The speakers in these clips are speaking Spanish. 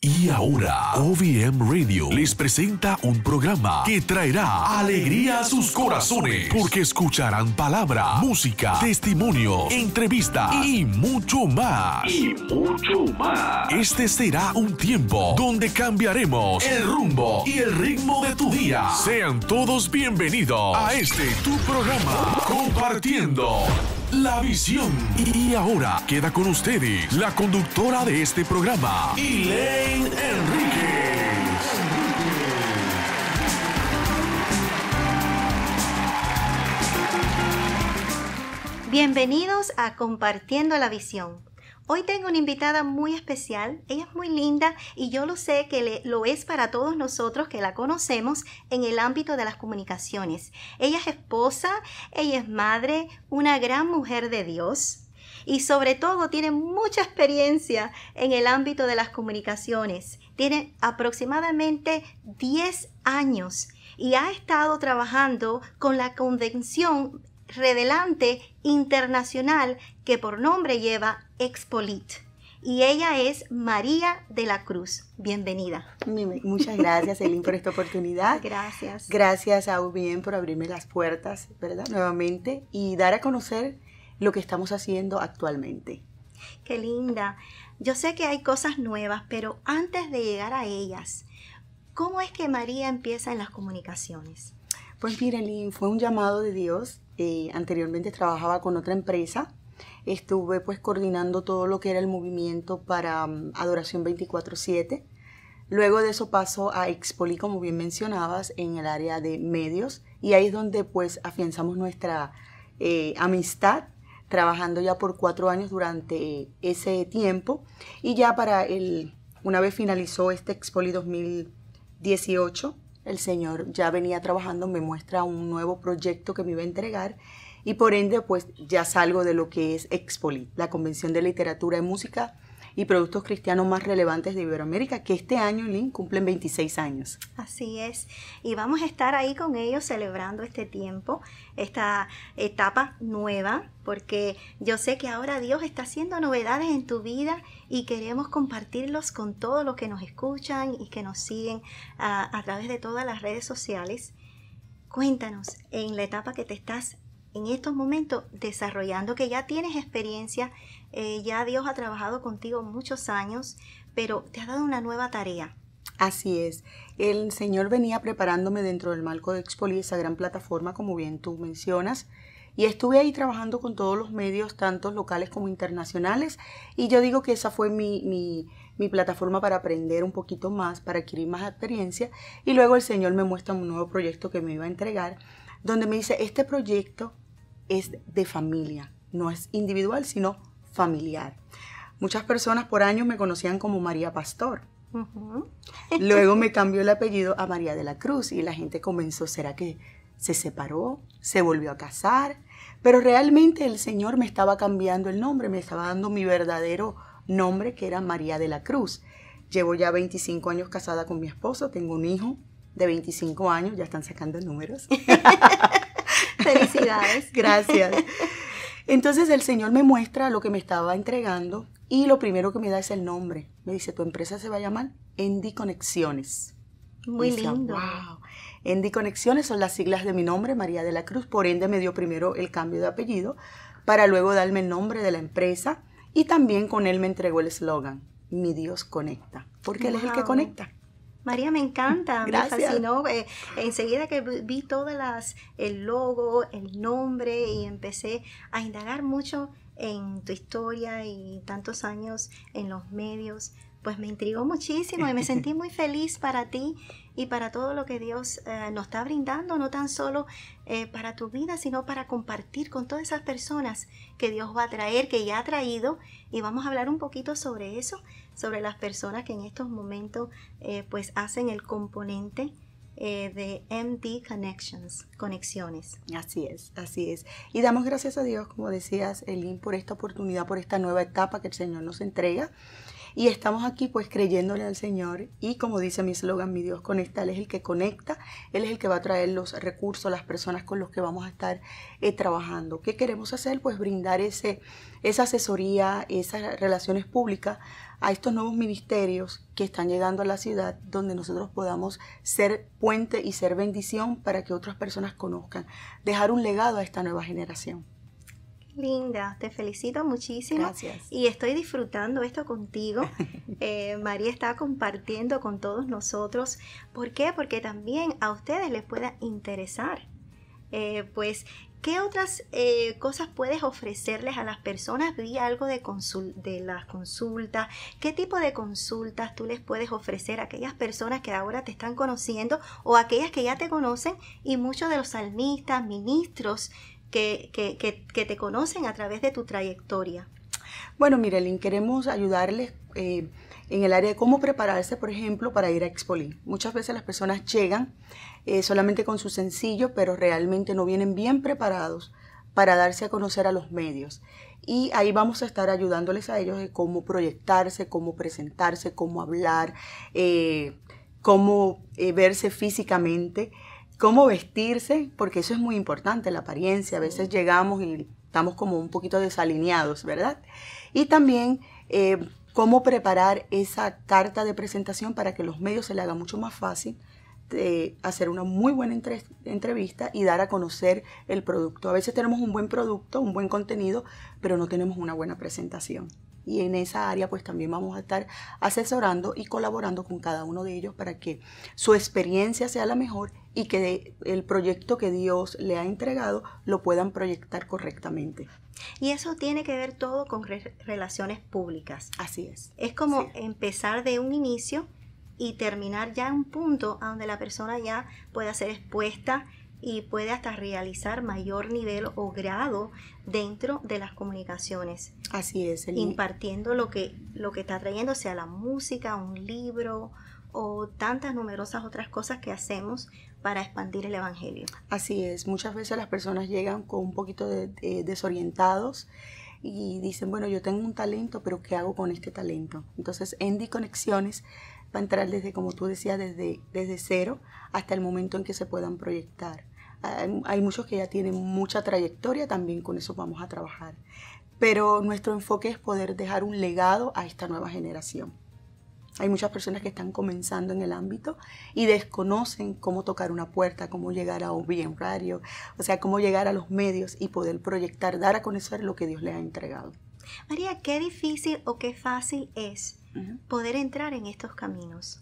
Y ahora, OVM Radio les presenta un programa que traerá alegría a sus corazones, porque escucharán palabra, música, testimonio, entrevista y mucho más. Y mucho más. Este será un tiempo donde cambiaremos el rumbo y el ritmo de tu día. Sean todos bienvenidos a este tu programa, compartiendo la visión. Y ahora queda con ustedes la conductora de este programa, Elaine Enríquez. Bienvenidos a Compartiendo la Visión, Hoy tengo una invitada muy especial, ella es muy linda y yo lo sé que lo es para todos nosotros que la conocemos en el ámbito de las comunicaciones. Ella es esposa, ella es madre, una gran mujer de Dios, y sobre todo tiene mucha experiencia en el ámbito de las comunicaciones. Tiene aproximadamente 10 años y ha estado trabajando con la Convención Redelante internacional que por nombre lleva Expolit. Y ella es María de la Cruz. Bienvenida. Muchas gracias, Elin, por esta oportunidad. Gracias. Gracias a UBM por abrirme las puertas, ¿verdad? Nuevamente y dar a conocer lo que estamos haciendo actualmente. Qué linda. Yo sé que hay cosas nuevas, pero antes de llegar a ellas, ¿cómo es que María empieza en las comunicaciones? Pues Elin, fue un llamado de Dios eh, anteriormente trabajaba con otra empresa. Estuve pues coordinando todo lo que era el movimiento para mm, Adoración 24-7. Luego de eso pasó a Expoli, como bien mencionabas, en el área de medios. Y ahí es donde pues afianzamos nuestra eh, amistad, trabajando ya por cuatro años durante ese tiempo. Y ya para el, una vez finalizó este Expoli 2018, el Señor ya venía trabajando, me muestra un nuevo proyecto que me iba a entregar y por ende pues ya salgo de lo que es Expoli, la Convención de Literatura y Música y productos cristianos más relevantes de Iberoamérica, que este año, Lynn, cumplen 26 años. Así es, y vamos a estar ahí con ellos celebrando este tiempo, esta etapa nueva, porque yo sé que ahora Dios está haciendo novedades en tu vida y queremos compartirlos con todos los que nos escuchan y que nos siguen ah, a través de todas las redes sociales. Cuéntanos en la etapa que te estás en estos momentos desarrollando, que ya tienes experiencia eh, ya Dios ha trabajado contigo muchos años, pero te ha dado una nueva tarea. Así es. El Señor venía preparándome dentro del marco de Expoli, esa gran plataforma, como bien tú mencionas. Y estuve ahí trabajando con todos los medios, tanto locales como internacionales. Y yo digo que esa fue mi, mi, mi plataforma para aprender un poquito más, para adquirir más experiencia. Y luego el Señor me muestra un nuevo proyecto que me iba a entregar, donde me dice, este proyecto es de familia, no es individual, sino familiar. Muchas personas por años me conocían como María Pastor. Luego me cambió el apellido a María de la Cruz y la gente comenzó, ¿será que se separó? ¿Se volvió a casar? Pero realmente el Señor me estaba cambiando el nombre, me estaba dando mi verdadero nombre que era María de la Cruz. Llevo ya 25 años casada con mi esposo, tengo un hijo de 25 años, ya están sacando números. Felicidades. Gracias. Entonces el Señor me muestra lo que me estaba entregando y lo primero que me da es el nombre. Me dice, tu empresa se va a llamar Endy Conexiones. Muy lindo. Wow. Endy Conexiones son las siglas de mi nombre, María de la Cruz. Por ende me dio primero el cambio de apellido para luego darme el nombre de la empresa y también con él me entregó el eslogan, mi Dios conecta, porque él es el que conecta. María, me encanta, me fascinó. Eh, enseguida que vi todas las, el logo, el nombre y empecé a indagar mucho en tu historia y tantos años en los medios, pues me intrigó muchísimo y me sentí muy feliz para ti y para todo lo que Dios eh, nos está brindando, no tan solo eh, para tu vida, sino para compartir con todas esas personas que Dios va a traer, que ya ha traído, y vamos a hablar un poquito sobre eso, sobre las personas que en estos momentos eh, pues hacen el componente eh, de MD Connections, conexiones. Así es, así es. Y damos gracias a Dios, como decías, Elin, por esta oportunidad, por esta nueva etapa que el Señor nos entrega. Y estamos aquí pues creyéndole al Señor y como dice mi eslogan, mi Dios conecta, Él es el que conecta, Él es el que va a traer los recursos, las personas con los que vamos a estar eh, trabajando. ¿Qué queremos hacer? Pues brindar ese, esa asesoría, esas relaciones públicas a estos nuevos ministerios que están llegando a la ciudad, donde nosotros podamos ser puente y ser bendición para que otras personas conozcan, dejar un legado a esta nueva generación. Linda, te felicito muchísimo. Gracias. Y estoy disfrutando esto contigo. Eh, María está compartiendo con todos nosotros. ¿Por qué? Porque también a ustedes les pueda interesar. Eh, pues ¿Qué otras eh, cosas puedes ofrecerles a las personas? Vi algo de, de las consultas. ¿Qué tipo de consultas tú les puedes ofrecer a aquellas personas que ahora te están conociendo o aquellas que ya te conocen y muchos de los salmistas, ministros que te conocen a través de tu trayectoria? Bueno, Mirelin, queremos ayudarles eh, en el área de cómo prepararse, por ejemplo, para ir a Expolín. Muchas veces las personas llegan eh, solamente con su sencillo, pero realmente no vienen bien preparados para darse a conocer a los medios. Y ahí vamos a estar ayudándoles a ellos de cómo proyectarse, cómo presentarse, cómo hablar, eh, cómo verse físicamente cómo vestirse, porque eso es muy importante, la apariencia. A veces llegamos y estamos como un poquito desalineados, ¿verdad? Y también eh, cómo preparar esa carta de presentación para que los medios se le haga mucho más fácil de hacer una muy buena entrevista y dar a conocer el producto. A veces tenemos un buen producto, un buen contenido, pero no tenemos una buena presentación. Y en esa área pues también vamos a estar asesorando y colaborando con cada uno de ellos para que su experiencia sea la mejor y que el proyecto que Dios le ha entregado lo puedan proyectar correctamente. Y eso tiene que ver todo con relaciones públicas. Así es. Es como empezar de un inicio y terminar ya en un punto donde la persona ya pueda ser expuesta y puede hasta realizar mayor nivel o grado dentro de las comunicaciones. Así es. Impartiendo lo que, lo que está trayendo, sea la música, un libro, o tantas numerosas otras cosas que hacemos para expandir el Evangelio. Así es, muchas veces las personas llegan con un poquito de, desorientados y dicen, bueno, yo tengo un talento, pero ¿qué hago con este talento? Entonces, Endy Conexiones va a entrar desde, como tú decías, desde, desde cero hasta el momento en que se puedan proyectar. hay muchos que ya tienen mucha trayectoria, también con eso vamos a trabajar. Pero nuestro enfoque es poder dejar un legado a esta nueva generación. Hay muchas personas que están comenzando en el ámbito y desconocen cómo tocar una puerta, cómo llegar a bien radio, o sea, cómo llegar a los medios y poder proyectar, dar a conocer lo que Dios le ha entregado. María, qué difícil o qué fácil es poder entrar en estos caminos.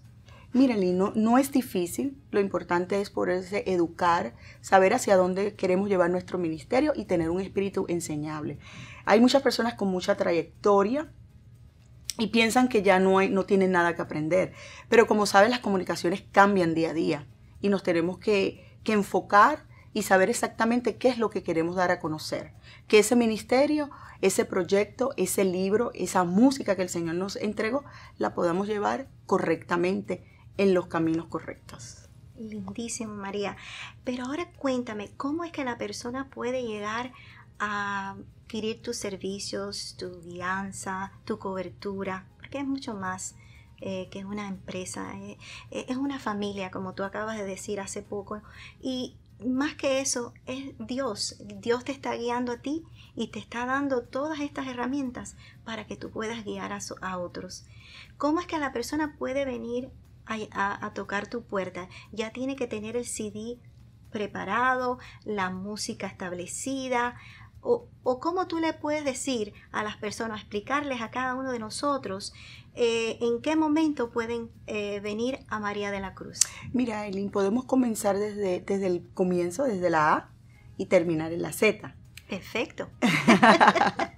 Miren, no, no es difícil, lo importante es poderse educar, saber hacia dónde queremos llevar nuestro ministerio y tener un espíritu enseñable. Hay muchas personas con mucha trayectoria, y piensan que ya no, hay, no tienen nada que aprender. Pero como saben, las comunicaciones cambian día a día y nos tenemos que, que enfocar y saber exactamente qué es lo que queremos dar a conocer. Que ese ministerio, ese proyecto, ese libro, esa música que el Señor nos entregó, la podamos llevar correctamente en los caminos correctos. Lindísimo, María. Pero ahora cuéntame, ¿cómo es que la persona puede llegar a a adquirir tus servicios, tu guianza, tu cobertura, porque es mucho más eh, que una empresa, eh, eh, es una familia, como tú acabas de decir hace poco, y más que eso, es Dios. Dios te está guiando a ti y te está dando todas estas herramientas para que tú puedas guiar a, otros. ¿Cómo es que la persona puede venir a tocar tu puerta? Ya tiene que tener el CD preparado, la música establecida, o, cómo tú le puedes decir a las personas, explicarles a cada uno de nosotros eh, en qué momento pueden eh, venir a María de la Cruz. Mira, Eileen, podemos comenzar desde, desde el comienzo, desde la A y terminar en la Z. Perfecto.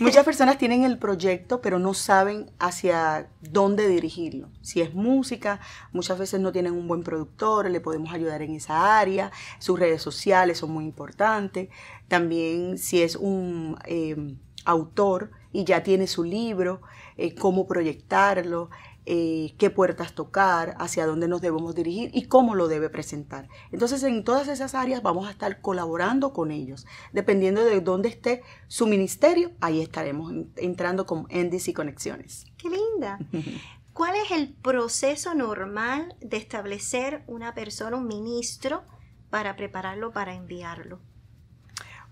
Muchas personas tienen el proyecto, pero no saben hacia dónde dirigirlo. Si es música, muchas veces no tienen un buen productor, le podemos ayudar en esa área. Sus redes sociales son muy importantes. También si es un eh, autor y ya tiene su libro, eh, cómo proyectarlo. Eh, qué puertas tocar, hacia dónde nos debemos dirigir y cómo lo debe presentar. Entonces, en todas esas áreas vamos a estar colaborando con ellos. Dependiendo de dónde esté su ministerio, ahí estaremos entrando con Endis y Conexiones. ¡Qué linda! ¿Cuál es el proceso normal de establecer una persona, un ministro, para prepararlo, para enviarlo?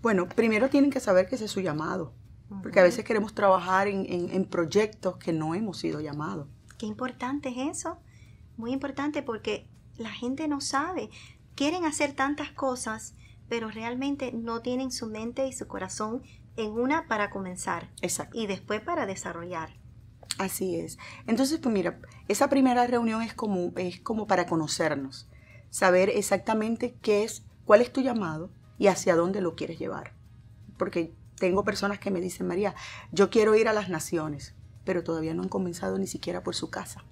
Bueno, primero tienen que saber que ese es su llamado, porque a veces queremos trabajar en proyectos que no hemos sido llamados. Qué importante es eso. Muy importante porque la gente no sabe. Quieren hacer tantas cosas, pero realmente no tienen su mente y su corazón en una para comenzar. Exacto. Y después para desarrollar. Así es. Entonces, pues mira, esa primera reunión es como, es como para conocernos, saber exactamente qué es, cuál es tu llamado y hacia dónde lo quieres llevar. Porque tengo personas que me dicen, María, yo quiero ir a las naciones pero todavía no han comenzado ni siquiera por su casa.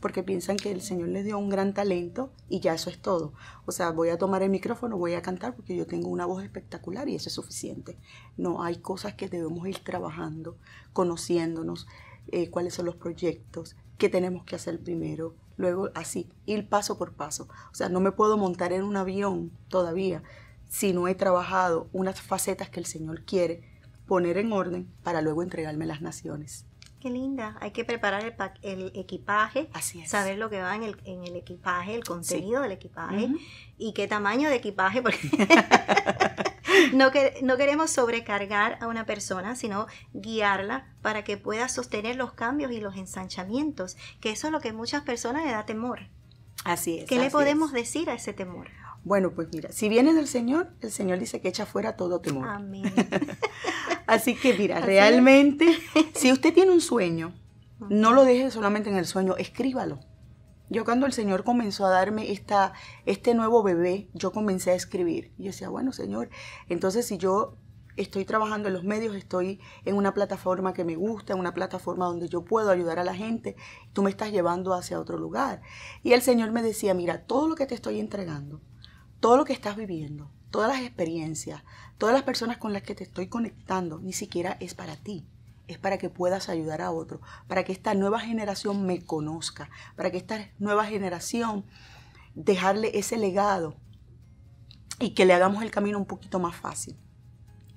Porque piensan que el Señor les dio un gran talento y ya eso es todo. O sea, voy a tomar el micrófono, voy a cantar porque yo tengo una voz espectacular y eso es suficiente. No, hay cosas que debemos ir trabajando, conociéndonos, eh, cuáles son los proyectos, qué tenemos que hacer primero, luego así, ir paso por paso. O sea, no me puedo montar en un avión todavía si no he trabajado unas facetas que el Señor quiere poner en orden para luego entregarme las naciones. Qué linda. Hay que preparar el, equipaje, Así saber lo que va en el, en el equipaje, el contenido del equipaje y qué tamaño de equipaje, porque no, no queremos sobrecargar a una persona, sino guiarla para que pueda sostener los cambios y los ensanchamientos, que eso es lo que muchas personas le da temor. Así es. ¿Qué le podemos decir a ese temor? Bueno, pues mira, si viene del Señor, el Señor dice que echa fuera todo temor. Amén. Así que mira, realmente, si usted tiene un sueño, no lo deje solamente en el sueño, escríbalo. Yo cuando el Señor comenzó a darme esta, este nuevo bebé, yo comencé a escribir. Y yo decía, bueno, Señor, entonces si yo estoy trabajando en los medios, estoy en una plataforma que me gusta, en una plataforma donde yo puedo ayudar a la gente, tú me estás llevando hacia otro lugar. Y el Señor me decía, mira, todo lo que te estoy entregando, todo lo que estás viviendo, todas las experiencias, Todas las personas con las que te estoy conectando ni siquiera es para ti, es para que puedas ayudar a otro, para que esta nueva generación me conozca, para que esta nueva generación dejarle ese legado y que le hagamos el camino un poquito más fácil.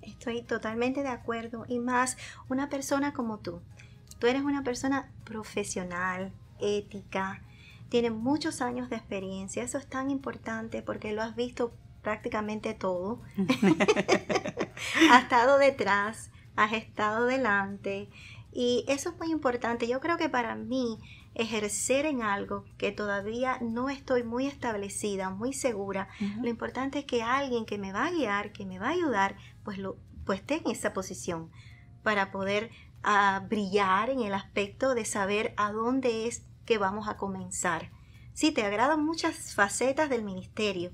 Estoy totalmente de acuerdo y más una persona como tú. Tú eres una persona profesional, ética, tienes muchos años de experiencia. Eso es tan importante porque lo has visto prácticamente todo. has estado detrás, has estado delante. Y eso es muy importante. Yo creo que para mí ejercer en algo que todavía no estoy muy establecida, muy segura, lo importante es que alguien que me va a guiar, que me va a ayudar, pues, lo, pues esté en esa posición para poder ah, brillar en el aspecto de saber a dónde es que vamos a comenzar sí, te agradan muchas facetas del ministerio,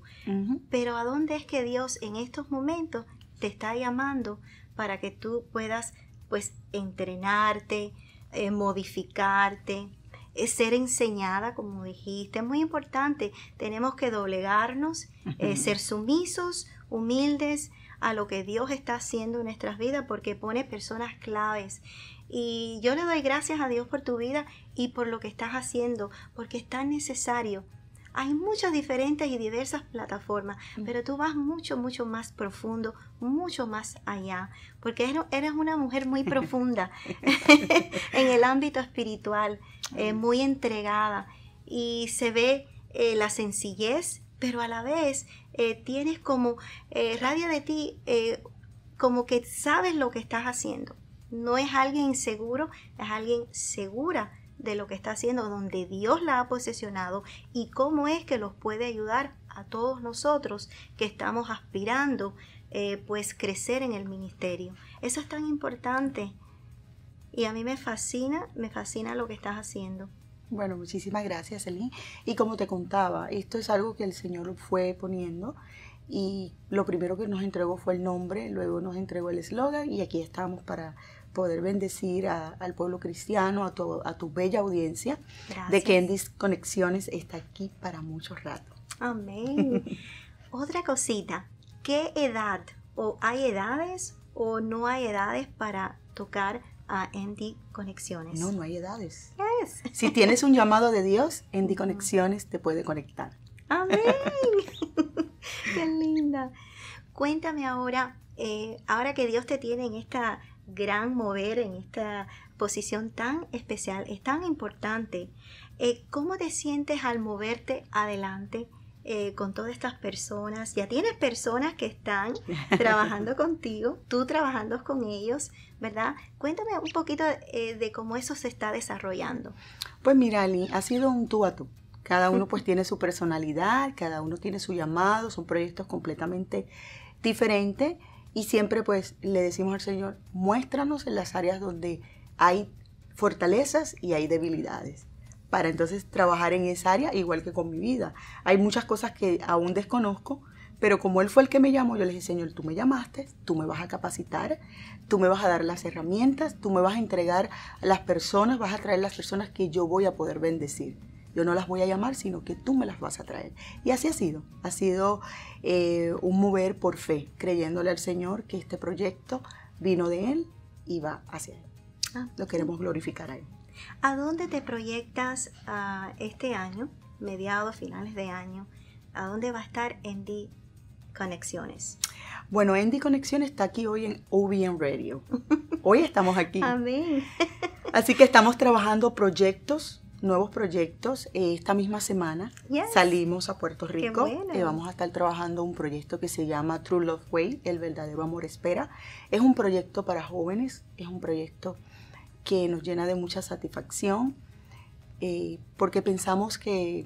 pero ¿a dónde es que Dios en estos momentos te está llamando para que tú puedas pues entrenarte, eh, modificarte, eh, ser enseñada, como dijiste, es muy importante. Tenemos que doblegarnos, eh, ser sumisos, humildes a lo que Dios está haciendo en nuestras vidas porque pone personas claves y yo le doy gracias a Dios por tu vida y por lo que estás haciendo, porque es tan necesario. Hay muchas diferentes y diversas plataformas, mm. pero tú vas mucho, mucho más profundo, mucho más allá, porque eres una mujer muy profunda en el ámbito espiritual, eh, muy entregada, y se ve eh, la sencillez, pero a la vez eh, tienes como, radio de ti, como que sabes lo que estás haciendo. No es alguien seguro, es alguien segura de lo que está haciendo, donde Dios la ha posesionado y cómo es que los puede ayudar a todos nosotros que estamos aspirando eh, pues crecer en el ministerio. Eso es tan importante y a mí me fascina, me fascina lo que estás haciendo. Bueno, muchísimas gracias, Celine. Y como te contaba, esto es algo que el Señor fue poniendo y lo primero que nos entregó fue el nombre, luego nos entregó el eslogan y aquí estamos para poder bendecir al pueblo cristiano, a tu, a tu bella audiencia de que Endy Conexiones está aquí para mucho rato. Amén. Otra cosita, ¿qué edad o hay edades o no hay edades para tocar a Andy Conexiones? No, no hay edades. Si tienes un llamado de Dios, Andy Conexiones te puede conectar. Amén. Qué linda. Cuéntame ahora, eh, ahora que Dios te tiene en esta gran mover en esta posición tan especial, es tan importante. Eh, ¿Cómo te sientes al moverte adelante eh, con todas estas personas? Ya tienes personas que están trabajando contigo, tú trabajando con ellos, ¿verdad? Cuéntame un poquito eh, de cómo eso se está desarrollando. Pues mira, Ali, ha sido un tú a tú. Cada uno pues tiene su personalidad, cada uno tiene su llamado, son proyectos completamente diferentes y siempre pues le decimos al Señor, muéstranos en las áreas donde hay fortalezas y hay debilidades para entonces trabajar en esa área igual que con mi vida. Hay muchas cosas que aún desconozco, pero como Él fue el que me llamó, yo le dije, Señor, tú me llamaste, tú me vas a capacitar, tú me vas a dar las herramientas, tú me vas a entregar a las personas, vas a traer las personas que yo voy a poder bendecir. Yo no las voy a llamar, sino que tú me las vas a traer. Y así ha sido. Ha sido eh, un mover por fe, creyéndole al Señor que este proyecto vino de Él y va hacia Él. Ah. Lo queremos glorificar a Él. ¿A dónde te proyectas ah, este año, mediados, finales de año? ¿A dónde va a estar Andy Conexiones? Bueno, Andy Conexiones está aquí hoy en OBN Radio. Hoy estamos aquí. Así que estamos trabajando proyectos nuevos proyectos. Eh, esta misma semana salimos a Puerto Rico. y eh, vamos a estar trabajando un proyecto que se llama True Love Way, El verdadero amor espera. Es un proyecto para jóvenes, es un proyecto que nos llena de mucha satisfacción eh, porque pensamos que,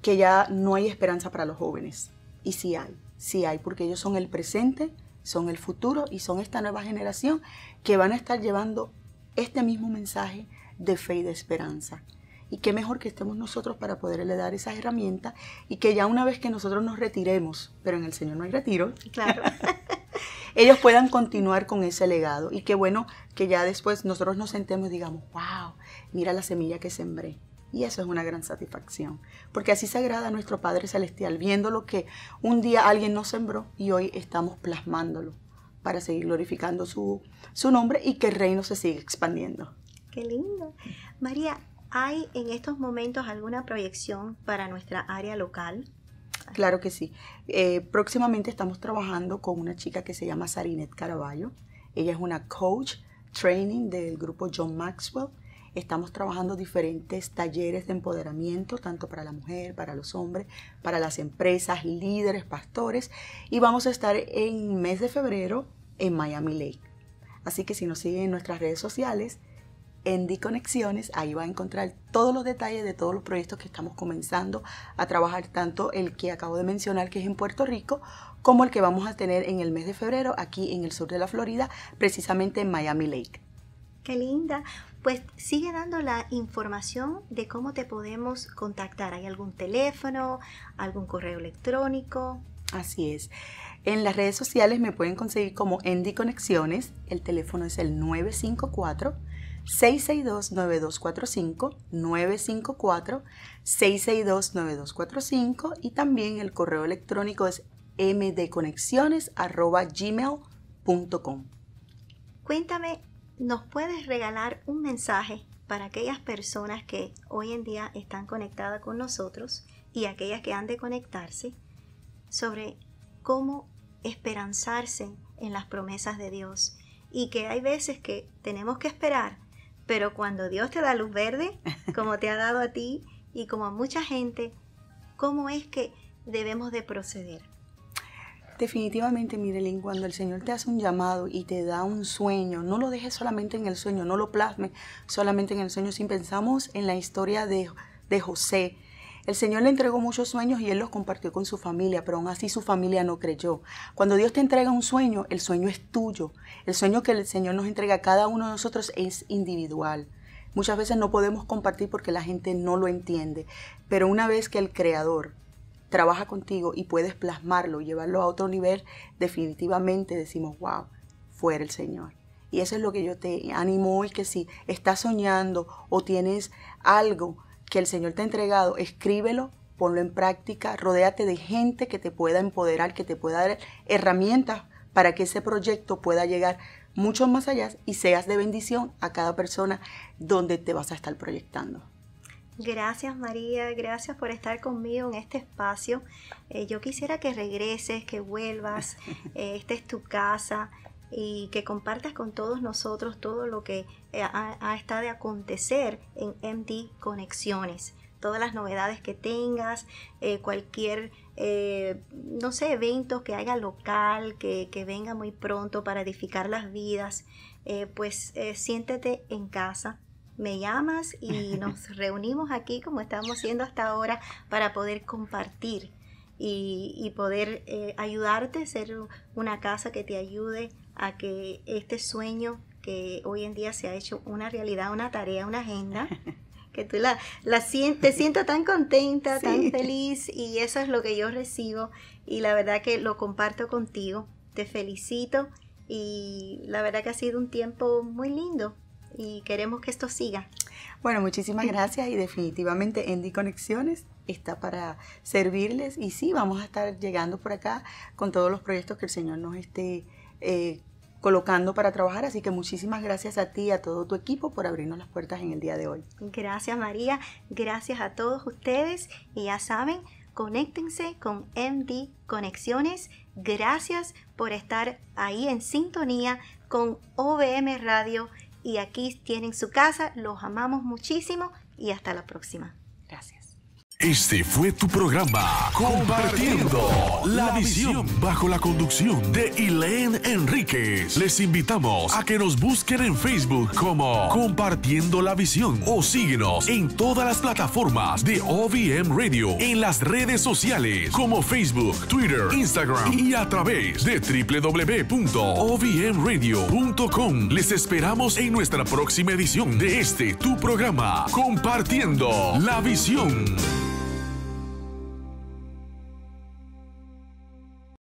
que ya no hay esperanza para los jóvenes. Y sí hay, sí hay, porque ellos son el presente, son el futuro y son esta nueva generación que van a estar llevando este mismo mensaje de fe y de esperanza. Y qué mejor que estemos nosotros para poderle dar esas herramientas y que ya una vez que nosotros nos retiremos, pero en el Señor no hay retiro, claro. ellos puedan continuar con ese legado. Y qué bueno que ya después nosotros nos sentemos y digamos, wow, mira la semilla que sembré. Y eso es una gran satisfacción, porque así se agrada a nuestro Padre Celestial, viendo lo que un día alguien nos sembró y hoy estamos plasmándolo para seguir glorificando su, su nombre y que el reino se siga expandiendo. Qué lindo. María, ¿Hay en estos momentos alguna proyección para nuestra área local? Claro que sí. Eh, próximamente estamos trabajando con una chica que se llama Sarinet Caraballo. Ella es una coach training del grupo John Maxwell. Estamos trabajando diferentes talleres de empoderamiento, tanto para la mujer, para los hombres, para las empresas, líderes, pastores. Y vamos a estar en mes de febrero en Miami Lake. Así que si nos siguen en nuestras redes sociales, Endy Conexiones. Ahí va a encontrar todos los detalles de todos los proyectos que estamos comenzando a trabajar, tanto el que acabo de mencionar que es en Puerto Rico, como el que vamos a tener en el mes de febrero aquí en el sur de la Florida, precisamente en Miami Lake. Qué linda. Pues sigue dando la información de cómo te podemos contactar. ¿Hay algún teléfono, algún correo electrónico? Así es. En las redes sociales me pueden conseguir como Endy Conexiones. El teléfono es el 954 662-9245, 954-662-9245 y también el correo electrónico es mdconexiones.gmail.com. Cuéntame, ¿nos puedes regalar un mensaje para aquellas personas que hoy en día están conectadas con nosotros y aquellas que han de conectarse sobre cómo esperanzarse en las promesas de Dios? Y que hay veces que tenemos que esperar pero cuando Dios te da luz verde, como te ha dado a ti y como a mucha gente, ¿cómo es que debemos de proceder? Definitivamente, Mirelin, cuando el Señor te hace un llamado y te da un sueño, no lo dejes solamente en el sueño, no lo plasme solamente en el sueño. Si pensamos en la historia de, de José, el Señor le entregó muchos sueños y Él los compartió con su familia, pero aún así su familia no creyó. Cuando Dios te entrega un sueño, el sueño es tuyo. El sueño que el Señor nos entrega a cada uno de nosotros es individual. Muchas veces no podemos compartir porque la gente no lo entiende, pero una vez que el Creador trabaja contigo y puedes plasmarlo, llevarlo a otro nivel, definitivamente decimos, wow, fuera el Señor. Y eso es lo que yo te animo hoy, que si estás soñando o tienes algo que el Señor te ha entregado, escríbelo, ponlo en práctica, rodéate de gente que te pueda empoderar, que te pueda dar herramientas para que ese proyecto pueda llegar mucho más allá y seas de bendición a cada persona donde te vas a estar proyectando. Gracias María, gracias por estar conmigo en este espacio. Eh, yo quisiera que regreses, que vuelvas, eh, esta es tu casa, y que compartas con todos nosotros todo lo que eh, ha, estado está de acontecer en MD Conexiones todas las novedades que tengas, eh, cualquier, eh, no sé, evento que haya local, que, venga muy pronto para edificar las vidas, pues siéntete en casa. Me llamas y nos reunimos aquí como estamos haciendo hasta ahora para poder compartir y, y poder ayudarte, a ser una casa que te ayude a que este sueño que hoy en día se ha hecho una realidad, una tarea, una agenda, que tú la, la te siento tan contenta, tan feliz y eso es lo que yo recibo y la verdad que lo comparto contigo, te felicito y la verdad que ha sido un tiempo muy lindo y queremos que esto siga. Bueno, muchísimas gracias y definitivamente Endy Conexiones está para servirles y sí, vamos a estar llegando por acá con todos los proyectos que el Señor nos esté eh, colocando para trabajar. Así que muchísimas gracias a ti y a todo tu equipo por abrirnos las puertas en el día de hoy. Gracias María, gracias a todos ustedes y ya saben, conéctense con MD Conexiones. Gracias por estar ahí en sintonía con OBM Radio y aquí tienen su casa. Los amamos muchísimo y hasta la próxima. Gracias. Este fue tu programa Compartiendo la visión bajo la conducción de Elaine Enríquez. Les invitamos a que nos busquen en Facebook como Compartiendo la visión o síguenos en todas las plataformas de OVM Radio en las redes sociales como Facebook, Twitter, Instagram y a través de www.ovmradio.com. Les esperamos en nuestra próxima edición de este tu programa Compartiendo la visión.